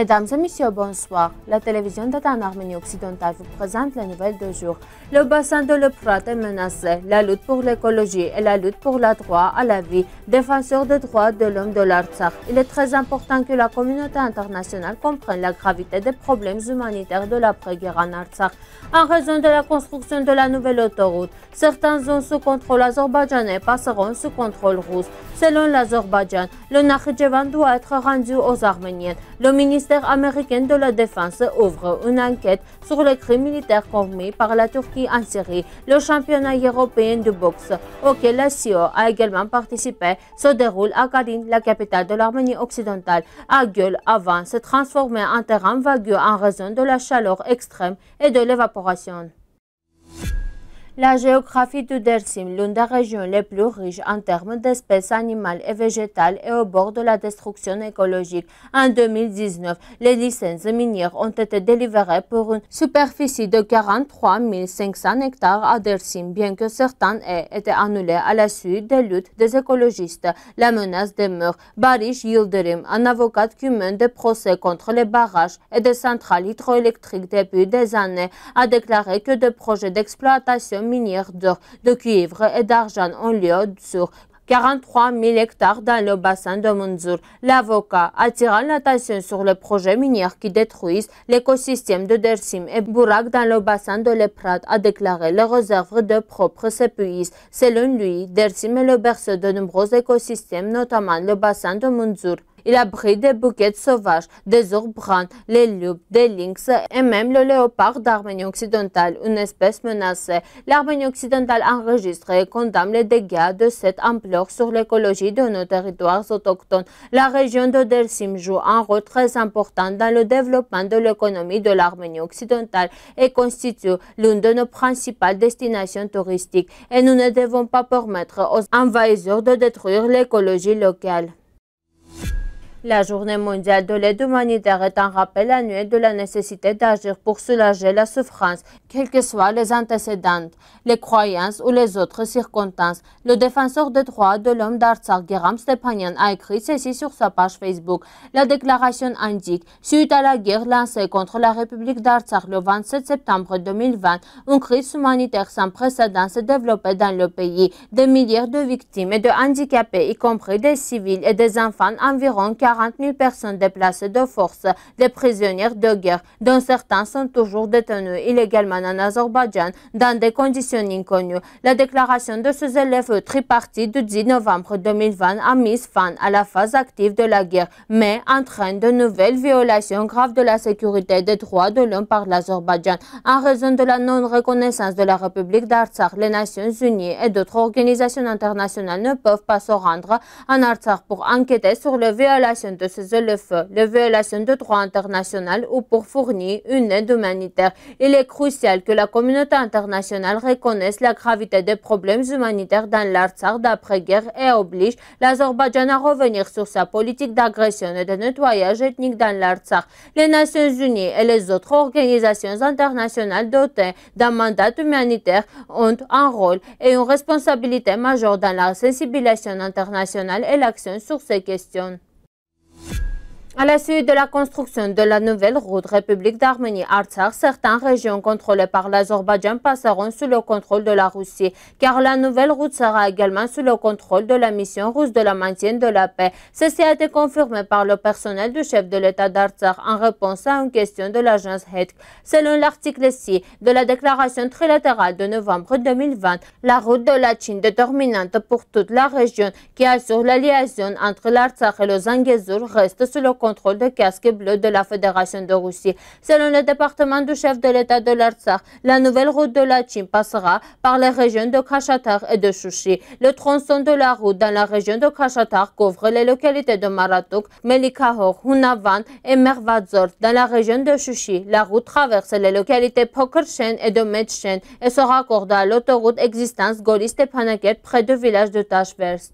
Mesdames et messieurs, bonsoir. La télévision d'État en Arménie occidentale vous présente les nouvelles de jour. Le bassin de l'Euphrate est menacé. La lutte pour l'écologie et la lutte pour la droit à la vie. Défenseur des droits de l'homme de l'Artsakh, il est très important que la communauté internationale comprenne la gravité des problèmes humanitaires de l'après-guerre en Artsakh. En raison de la construction de la nouvelle autoroute, certaines zones sous contrôle azerbaïdjanais passeront sous contrôle russe. Selon l'Azerbaïdjan, le Nakhitchevan doit être rendu aux Arméniens. Le ministre ministère américain de la Défense ouvre une enquête sur les crimes militaires commis par la Turquie en Syrie. Le championnat européen de boxe, auquel la CIO a également participé, se déroule à Kadin, la capitale de l'Arménie occidentale. gueule avant, se transformer en terrain vagueux en raison de la chaleur extrême et de l'évaporation. La géographie du Dersim, l'une des régions les plus riches en termes d'espèces animales et végétales, est au bord de la destruction écologique. En 2019, les licences minières ont été délivrées pour une superficie de 43 500 hectares à Dersim, bien que certains aient été annulés à la suite des luttes des écologistes. La menace demeure. Barish Yildirim, un avocat mène des procès contre les barrages et des centrales hydroélectriques depuis des années, a déclaré que des projets d'exploitation minières d'or, de cuivre et d'argent en lieu sur 43 000 hectares dans le bassin de Munzur. L'avocat attirant l'attention sur le projet minière qui détruisent l'écosystème de Dersim et Bourak dans le bassin de l'Eprat, a déclaré les réserves de propres s'épuisent. Selon lui, Dersim est le berceau de nombreux écosystèmes, notamment le bassin de Munzur. Il abrite des bouquets sauvages, des bruns, les loups, des lynx et même le léopard d'Arménie occidentale, une espèce menacée. L'Arménie occidentale enregistre et condamne les dégâts de cette ampleur sur l'écologie de nos territoires autochtones. La région de Delsim joue un rôle très important dans le développement de l'économie de l'Arménie occidentale et constitue l'une de nos principales destinations touristiques. Et nous ne devons pas permettre aux envahisseurs de détruire l'écologie locale. La journée mondiale de l'aide humanitaire est un rappel annuel de la nécessité d'agir pour soulager la souffrance, quelles que soient les antécédentes, les croyances ou les autres circonstances. Le défenseur des droits de l'homme d'Artsakh, Guéram Stepanian, a écrit ceci sur sa page Facebook. La déclaration indique, suite à la guerre lancée contre la République d'Artsakh le 27 septembre 2020, une crise humanitaire sans précédent s'est développée dans le pays. Des milliards de victimes et de handicapés, y compris des civils et des enfants, environ 40 40 000 personnes déplacées de force. Des prisonnières de guerre, dont certains sont toujours détenus illégalement en Azerbaïdjan dans des conditions inconnues. La déclaration de ces élèves tripartite du 10 novembre 2020 a mis fin à la phase active de la guerre, mais entraîne de nouvelles violations graves de la sécurité et des droits de l'homme par l'Azerbaïdjan en raison de la non-reconnaissance de la République d'Artsakh. Les Nations Unies et d'autres organisations internationales ne peuvent pas se rendre en Artsakh pour enquêter sur les violations de de le feu les violations de droit international ou pour fournir une aide humanitaire. Il est crucial que la communauté internationale reconnaisse la gravité des problèmes humanitaires dans l'Artsar d'après-guerre et oblige l'Azerbaïdjan à revenir sur sa politique d'agression et de nettoyage ethnique dans l'Artsar. Les Nations Unies et les autres organisations internationales dotées d'un mandat humanitaire ont un rôle et une responsabilité majeure dans la sensibilisation internationale et l'action sur ces questions. À la suite de la construction de la nouvelle route République d'Arménie-Artsakh, certaines régions contrôlées par l'Azerbaïdjan passeront sous le contrôle de la Russie, car la nouvelle route sera également sous le contrôle de la mission russe de la maintien de la paix. Ceci a été confirmé par le personnel du chef de l'État d'Artsakh en réponse à une question de l'agence HEDC. Selon l'article 6 de la déclaration trilatérale de novembre 2020, la route de la Chine déterminante pour toute la région qui assure la liaison entre l'Artsakh et le Zangezur reste sous le contrôle de casque bleu de la Fédération de Russie. Selon le département du chef de l'État de l'Artsakh, la nouvelle route de la Chine passera par les régions de Kachatar et de Chouchi. Le tronçon de la route dans la région de Kachatar couvre les localités de Maratouk, Melikahor, Hunavan et Mervadzor. Dans la région de Chouchi, la route traverse les localités Pokerchen et de Medchen et se raccorde à l'autoroute existence goliste près du village de Tashverst.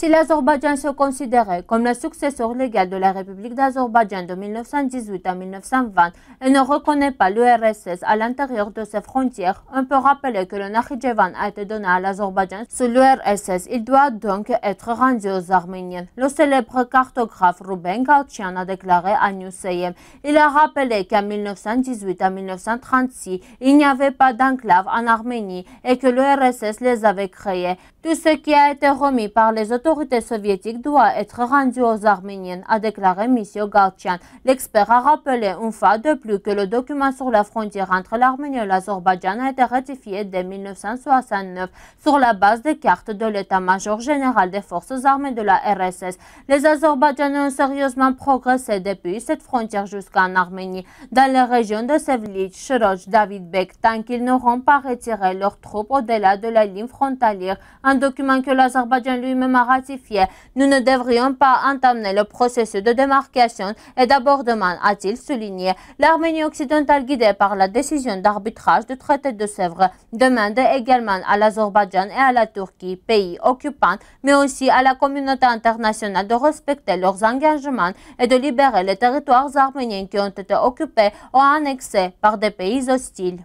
Si l'Azerbaïdjan se considérait comme le successeur légal de la République d'Azerbaïdjan de 1918 à 1920 et ne reconnaît pas l'URSS à l'intérieur de ses frontières, on peut rappeler que le Nakhichevan a été donné à l'Azerbaïdjan sous l'URSS. Il doit donc être rendu aux Arméniens. Le célèbre cartographe Ruben Gautian a déclaré à Newsayem. Il a rappelé qu'en 1918 à 1936, il n'y avait pas d'enclave en Arménie et que l'URSS les avait créés. Tout ce qui a été remis par les autorités soviétiques doit être rendu aux Arméniens, a déclaré M. Galtchian. L'expert a rappelé une fois de plus que le document sur la frontière entre l'Arménie et l'Azerbaïdjan a été ratifié dès 1969 sur la base des cartes de l'état-major général des forces armées de la RSS. Les Azerbaïdjanais ont sérieusement progressé depuis cette frontière jusqu'en Arménie, dans les régions de Sevlich, Shiroj, Davidbek, tant qu'ils n'auront pas retiré leurs troupes au-delà de la ligne frontalière document que l'Azerbaïdjan lui-même a ratifié. Nous ne devrions pas entamer le processus de démarcation et d'abordement, a-t-il souligné. L'Arménie occidentale, guidée par la décision d'arbitrage du traité de Sèvres, demande également à l'Azerbaïdjan et à la Turquie, pays occupants, mais aussi à la communauté internationale de respecter leurs engagements et de libérer les territoires arméniens qui ont été occupés ou annexés par des pays hostiles.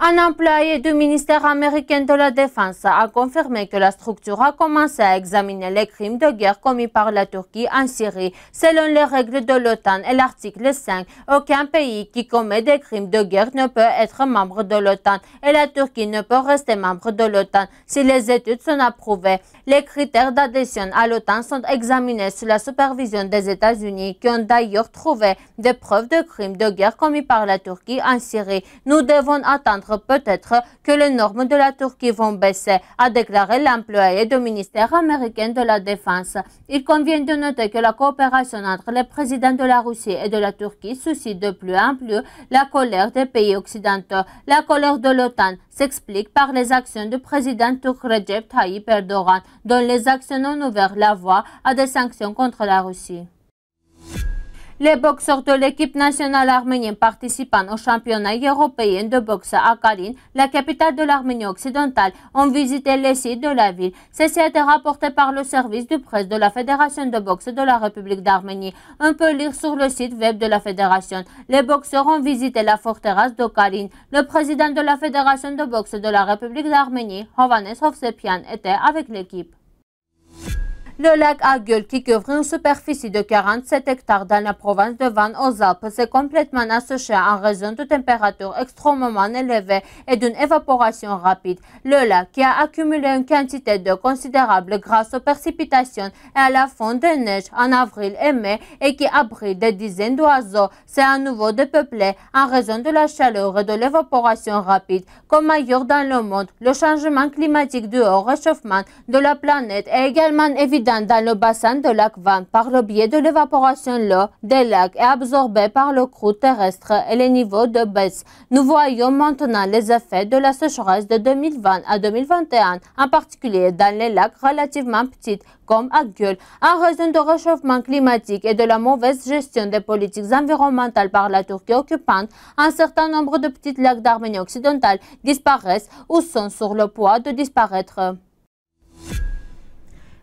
Un employé du ministère américain de la Défense a confirmé que la structure a commencé à examiner les crimes de guerre commis par la Turquie en Syrie. Selon les règles de l'OTAN et l'article 5, aucun pays qui commet des crimes de guerre ne peut être membre de l'OTAN et la Turquie ne peut rester membre de l'OTAN si les études sont approuvées. Les critères d'adhésion à l'OTAN sont examinés sous la supervision des États-Unis qui ont d'ailleurs trouvé des preuves de crimes de guerre commis par la Turquie en Syrie. Nous devons attendre peut-être que les normes de la Turquie vont baisser, a déclaré l'employé du ministère américain de la Défense. Il convient de noter que la coopération entre les présidents de la Russie et de la Turquie suscite de plus en plus la colère des pays occidentaux. La colère de l'OTAN s'explique par les actions du président turc Recep Tayyip Erdogan, dont les actions ont ouvert la voie à des sanctions contre la Russie. Les boxeurs de l'équipe nationale arménienne participant au championnat européen de boxe à Karine, la capitale de l'Arménie occidentale, ont visité les sites de la ville. Ceci a été rapporté par le service de presse de la Fédération de boxe de la République d'Arménie. On peut lire sur le site web de la fédération. Les boxeurs ont visité la forteresse de Karine. Le président de la Fédération de boxe de la République d'Arménie, Hovannes Hovsepian, était avec l'équipe. Le lac à qui couvre une superficie de 47 hectares dans la province de Vannes aux Alpes s'est complètement asséché en raison de températures extrêmement élevées et d'une évaporation rapide. Le lac qui a accumulé une quantité d'eau considérable grâce aux précipitations et à la fonte de neige en avril et mai et qui abrite des dizaines d'oiseaux s'est à nouveau dépeuplé en raison de la chaleur et de l'évaporation rapide. Comme ailleurs dans le monde, le changement climatique du haut réchauffement de la planète est également évident dans le bassin de lac Van par le biais de l'évaporation l'eau des lacs est absorbée par le croûte terrestre et les niveaux de baisse. Nous voyons maintenant les effets de la sécheresse de 2020 à 2021, en particulier dans les lacs relativement petits comme Agueule. en raison du réchauffement climatique et de la mauvaise gestion des politiques environnementales par la Turquie occupante. Un certain nombre de petits lacs d'Arménie occidentale disparaissent ou sont sur le point de disparaître.